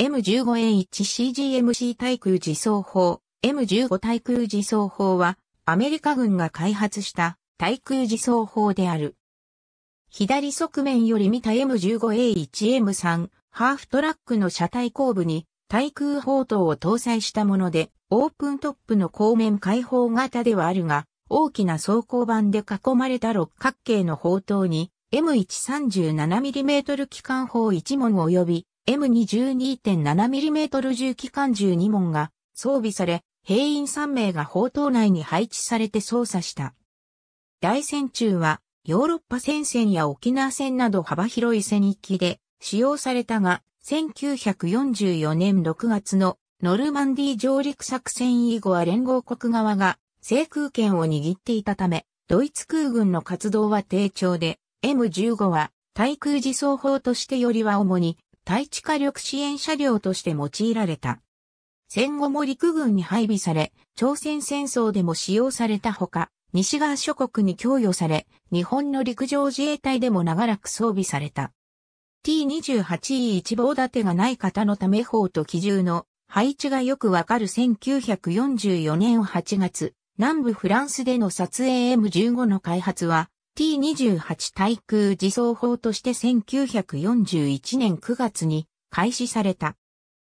M15A1CGMC 対空自走砲、M15 対空自走砲は、アメリカ軍が開発した対空自走砲である。左側面より見た M15A1M3 ハーフトラックの車体後部に対空砲塔を搭載したもので、オープントップの後面開放型ではあるが、大きな装甲板で囲まれた六角形の砲塔に M137mm 機関砲1門及び M22.7mm 銃機関銃2門が装備され、兵員3名が砲塔内に配置されて操作した。大戦中は、ヨーロッパ戦線や沖縄戦など幅広い戦域で使用されたが、1944年6月のノルマンディ上陸作戦以後は連合国側が制空権を握っていたため、ドイツ空軍の活動は低調で、M15 は対空自走砲としてよりは主に対地火力支援車両として用いられた。戦後も陸軍に配備され、朝鮮戦争でも使用されたほか、西側諸国に供与され、日本の陸上自衛隊でも長らく装備された。T28E 一防立てがない方のため砲と機銃の配置がよくわかる1944年8月、南部フランスでの撮影 M15 の開発は、T28 対空自走砲として1941年9月に開始された。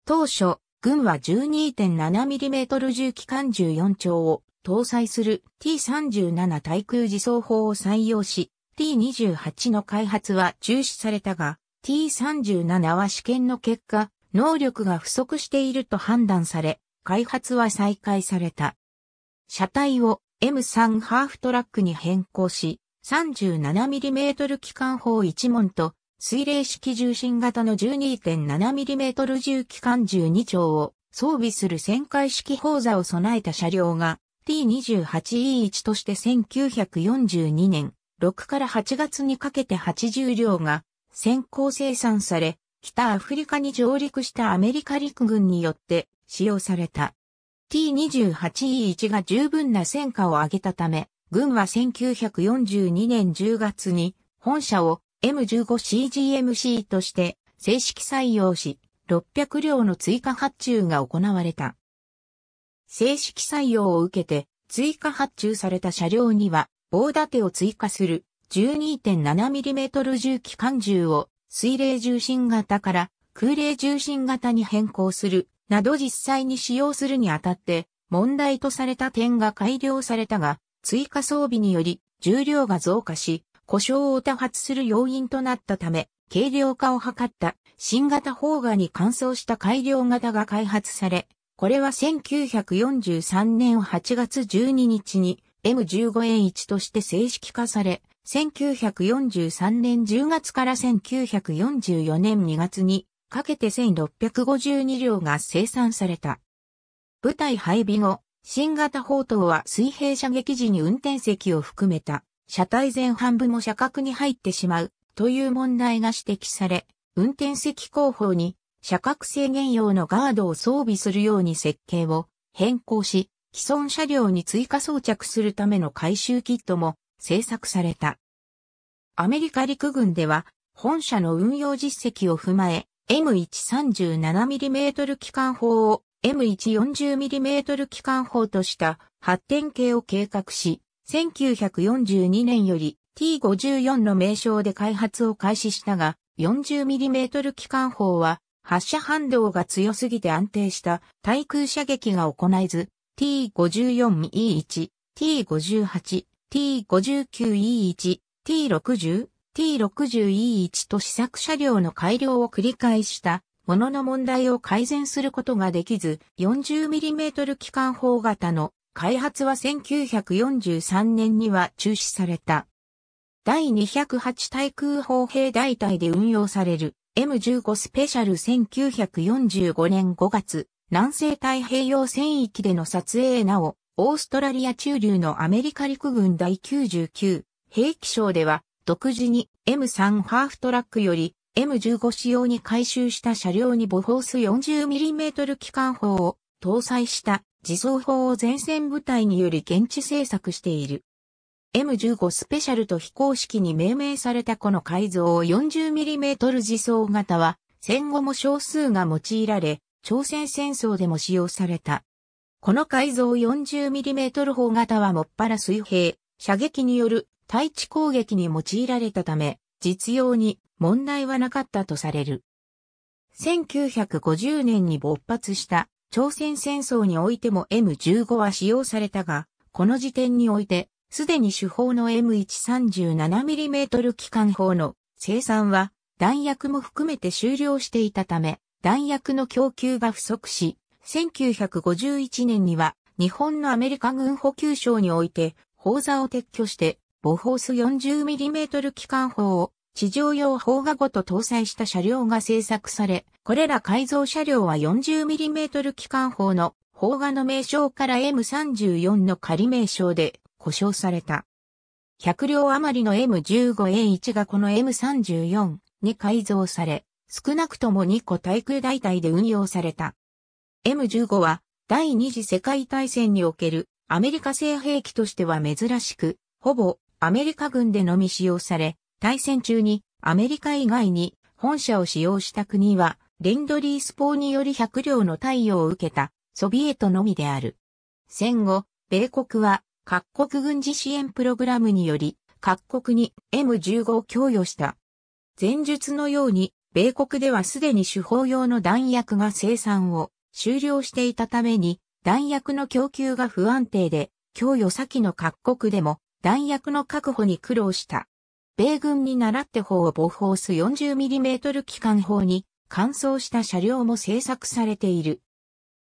当初、軍は 12.7mm 重機関14丁を搭載する T37 対空自走砲を採用し、T28 の開発は中止されたが、T37 は試験の結果、能力が不足していると判断され、開発は再開された。車体を M3 ハーフトラックに変更し、37mm 機関砲1門と水冷式重心型の 12.7mm 重機関12丁を装備する旋回式砲座を備えた車両が T28E1 として1942年6から8月にかけて80両が先行生産され、北アフリカに上陸したアメリカ陸軍によって使用された。T28E1 が十分な戦果を上げたため、軍は1942年10月に本社を M15CGMC として正式採用し、600両の追加発注が行われた。正式採用を受けて追加発注された車両には棒立てを追加する 12.7mm 重機関銃を水冷重心型から空冷重心型に変更するなど実際に使用するにあたって問題とされた点が改良されたが追加装備により重量が増加し、故障を多発する要因となったため、軽量化を図った新型砲画に換装した改良型が開発され、これは1943年8月12日に M15A1 として正式化され、1943年10月から1944年2月にかけて1652両が生産された。部隊配備後、新型砲塔は水平射撃時に運転席を含めた車体前半部も車角に入ってしまうという問題が指摘され、運転席後方に車角制限用のガードを装備するように設計を変更し、既存車両に追加装着するための回収キットも製作された。アメリカ陸軍では本社の運用実績を踏まえ、M137mm 機関砲を M140mm 機関砲とした発展系を計画し、1942年より T54 の名称で開発を開始したが、40mm 機関砲は発射反動が強すぎて安定した対空射撃が行えず、T54E1、T58、T59E1、T60、T60E1 と試作車両の改良を繰り返したものの問題を改善することができず、40mm 機関砲型の開発は1943年には中止された。第208対空砲兵大隊で運用される M15 スペシャル1945年5月、南西太平洋戦域での撮影なお、オーストラリア中流のアメリカ陸軍第99兵器省では、独自に M3 ハーフトラックより M15 仕様に改修した車両に母ース 40mm 機関砲を搭載した自走砲を前線部隊により現地製作している。M15 スペシャルと非公式に命名されたこの改造 40mm 自走型は戦後も少数が用いられ、朝鮮戦争でも使用された。この改造 40mm 砲型はもっぱら水平、射撃による対地攻撃に用いられたため、実用に問題はなかったとされる。1950年に勃発した朝鮮戦争においても M15 は使用されたが、この時点において、すでに手法の M137mm 機関砲の生産は弾薬も含めて終了していたため、弾薬の供給が不足し、1951年には日本のアメリカ軍補給省において、砲座を撤去して、母砲ス 40mm 機関砲を地上用砲画ごと搭載した車両が製作され、これら改造車両は 40mm 機関砲の砲画の名称から M34 の仮名称で呼称された。100両余りの M15A1 がこの M34 に改造され、少なくとも2個対空大隊で運用された。M15 は第二次世界大戦におけるアメリカ製兵器としては珍しく、ほぼアメリカ軍でのみ使用され、対戦中にアメリカ以外に本社を使用した国は、レンドリースポーにより100両の対応を受けたソビエトのみである。戦後、米国は各国軍事支援プログラムにより各国に M15 を供与した。前述のように、米国ではすでに手法用の弾薬が生産を終了していたために、弾薬の供給が不安定で、供与先の各国でも弾薬の確保に苦労した。米軍に倣って砲を防砲す 40mm 機関砲に乾燥した車両も製作されている。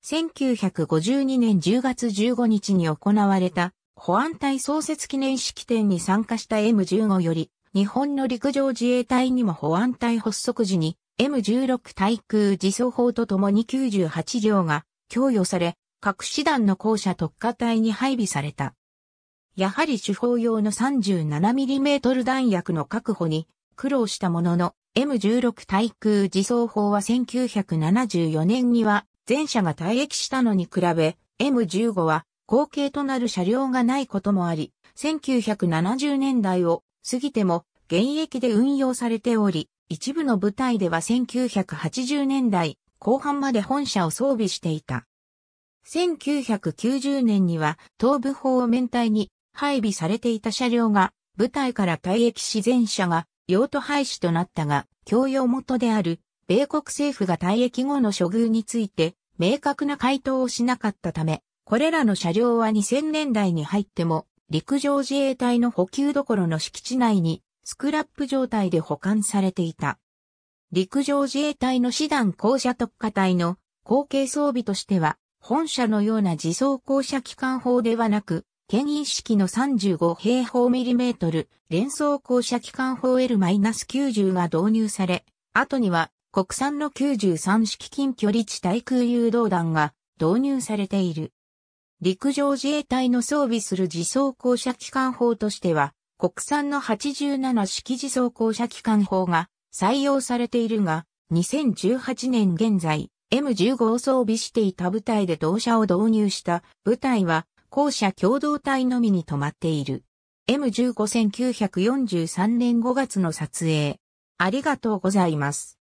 1952年10月15日に行われた保安隊創設記念式典に参加した M15 より日本の陸上自衛隊にも保安隊発足時に M16 対空自走砲とともに98両が供与され、各師団の校舎特化隊に配備された。やはり手法用の 37mm 弾薬の確保に苦労したものの、M16 対空自走砲は1974年には前車が退役したのに比べ、M15 は後継となる車両がないこともあり、1970年代を過ぎても現役で運用されており、一部の部隊では1980年代後半まで本社を装備していた。1990年には東部方面隊に配備されていた車両が部隊から退役し全車が用途廃止となったが、供用元である米国政府が退役後の処遇について明確な回答をしなかったため、これらの車両は2000年代に入っても陸上自衛隊の補給どころの敷地内にスクラップ状態で保管されていた。陸上自衛隊の師団校舎特化隊の後継装備としては、本社のような自走校舎機関砲ではなく、牽引式の35平方ミリメートル連装降車機関砲 L-90 が導入され、後には国産の93式近距離地対空誘導弾が導入されている。陸上自衛隊の装備する自走降車機関砲としては、国産の87式自走降車機関砲が採用されているが、2018年現在、M15 を装備していた部隊で同社を導入した部隊は校舎共同体のみに止まっている。M15 9 4 3年5月の撮影。ありがとうございます。